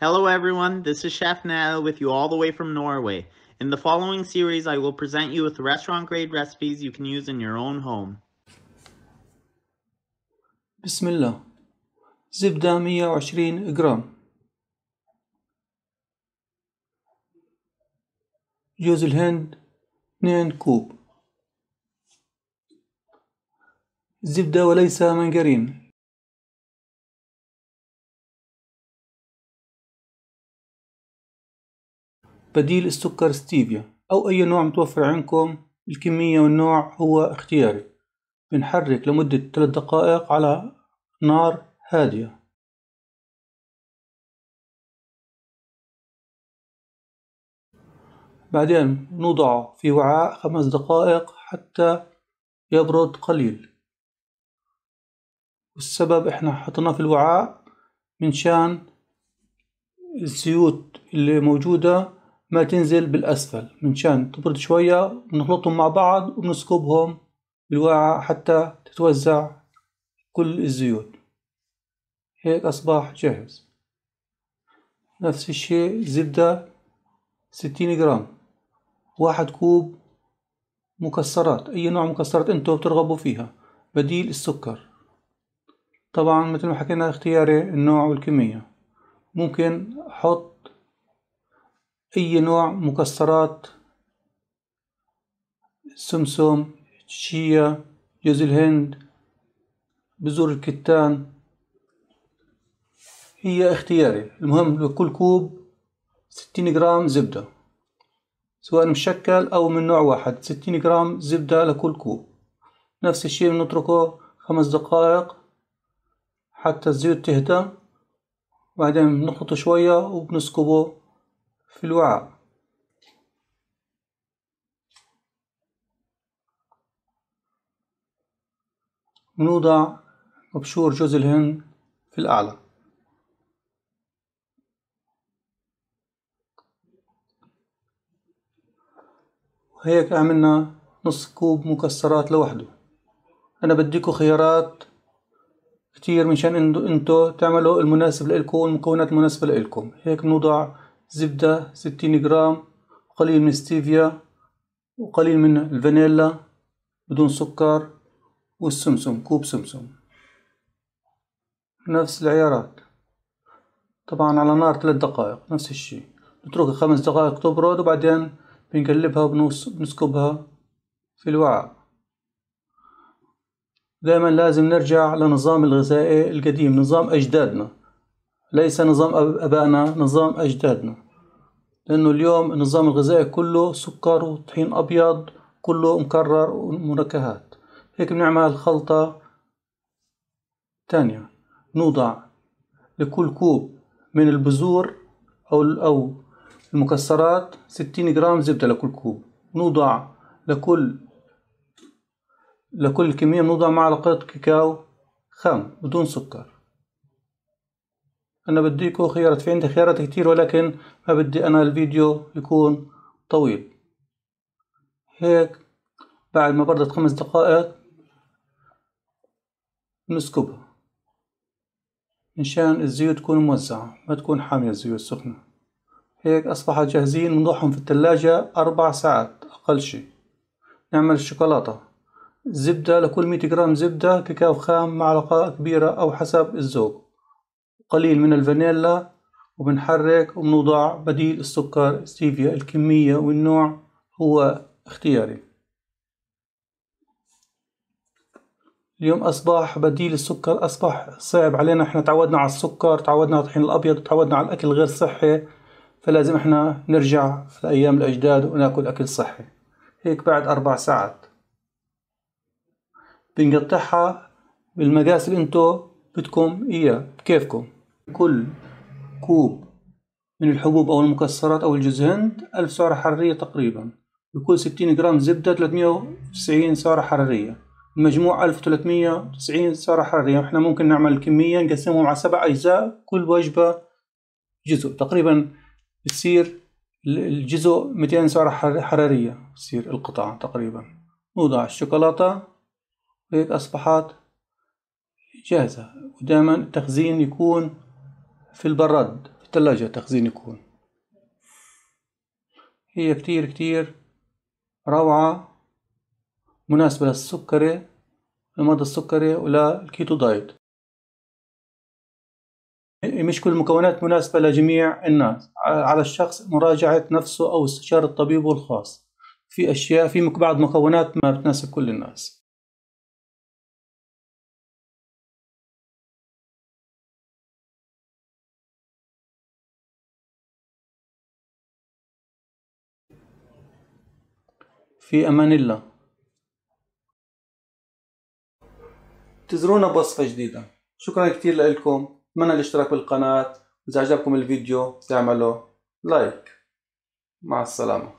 Hello everyone, this is Chef Nana with you all the way from Norway. In the following series, I will present you with restaurant grade recipes you can use in your own home. Bismillah. Zibda, 120 جرام جوز الهند 2 كوب زبدة وليس مانجرين. بديل السكر ستيفيا أو أي نوع متوفر عندكم الكمية والنوع هو اختياري بنحرك لمدة 3 دقائق على نار هادية بعدين نوضعه في وعاء خمس دقائق حتى يبرد قليل والسبب احنا حطيناه في الوعاء من شان الزيوت اللي موجودة ما تنزل بالأسفل من شان تبرد شوية بنخلطهم مع بعض وبنسكبهم بالواعة حتى تتوزع كل الزيوت هيك أصبح جاهز نفس الشيء زبدة ستين جرام واحد كوب مكسرات أي نوع مكسرات أنتوا بترغبوا فيها بديل السكر طبعا مثل ما حكينا اختياري النوع والكمية ممكن أحط أي نوع مكسرات سمسم شيا جوز الهند بذور الكتان هي اختياري المهم لكل كوب ستين جرام زبدة سواء مشكل أو من نوع واحد ستين جرام زبدة لكل كوب نفس الشيء بنتركه خمس دقائق حتى الزيوت تهدى بعدين بنخلطه شوية وبنسكبه في الوعاء نوضع مبشور جوز الهند في الأعلى وهيك عملنا نص كوب مكسرات لوحده أنا بديكو خيارات كتير مشان انتو تعملوا المناسب لإلكم والمكونات المناسبة لإلكم هيك بنوضع زبدة ستين جرام وقليل من ستيفيا وقليل من الفانيلا بدون سكر والسمسم كوب سمسم نفس العيارات طبعا على نار ثلاث دقائق نفس الشي نتركها خمس دقائق تبرد وبعدين بنقلبها وبنسكبها في الوعاء دائما لازم نرجع لنظام الغذائي القديم نظام أجدادنا ليس نظام أبائنا نظام أجدادنا لأنه اليوم النظام الغذائي كله سكر وطحين أبيض كله مكرر ومنكهات هيك بنعمل خلطة تانية نوضع لكل كوب من البذور أو أو المكسرات ستين جرام زبدة لكل كوب نوضع لكل لكل كمية نوضع معلقة كاكاو خام بدون سكر أنا بديكو خيارات في عندي خيارات كتير ولكن ما بدي أنا الفيديو يكون طويل هيك بعد ما بردت خمس دقائق نسكبها مشان الزيوت تكون موزعة ما تكون حامية الزيوت السخنة هيك أصبحت جاهزين بنضعهم في الثلاجة أربع ساعات أقل شي نعمل الشوكولاتة زبدة لكل مية جرام زبدة كاكاو خام معلقة كبيرة أو حسب الذوق قليل من الفانيلا وبنحرك وبنوضع بديل السكر ستيفيا الكمية والنوع هو اختياري اليوم أصبح بديل السكر أصبح صعب علينا إحنا تعودنا على السكر تعودنا على الطحين الأبيض تعودنا على الأكل غير صحي فلازم إحنا نرجع لأيام الأجداد وناكل أكل صحي هيك بعد أربع ساعات بنقطعها بالمقاس اللي انتو بدكم إياه بكيفكم كل كوب من الحبوب أو المكسرات أو الجزهند ألف سعرة حرارية تقريبا لكل ستين جرام زبدة ثلاثمية وتسعين سعرة حرارية المجموع ألف وثلاثمية وتسعين سعرة حرارية احنا ممكن نعمل الكمية نقسمهم على سبع أجزاء كل وجبة جزء تقريبا بتصير الجزء ميتين سعرة حرارية بتصير القطعة تقريبا نوضع الشوكولاتة وهيك أصبحت جاهزة ودائما التخزين يكون في البراد في الثلاجة تخزين يكون هي كتير كتير روعة مناسبة للسكري المرضى السكري وللكيتو دايت مش كل المكونات مناسبة لجميع الناس على الشخص مراجعة نفسه أو استشارة طبيبه الخاص في أشياء في بعض مكونات ما بتناسب كل الناس في أمان الله تزرونا بوصفة جديدة شكرا كتير لكم اتمنى الاشتراك بالقناة وإذا عجبكم الفيديو تعملوا لايك مع السلامة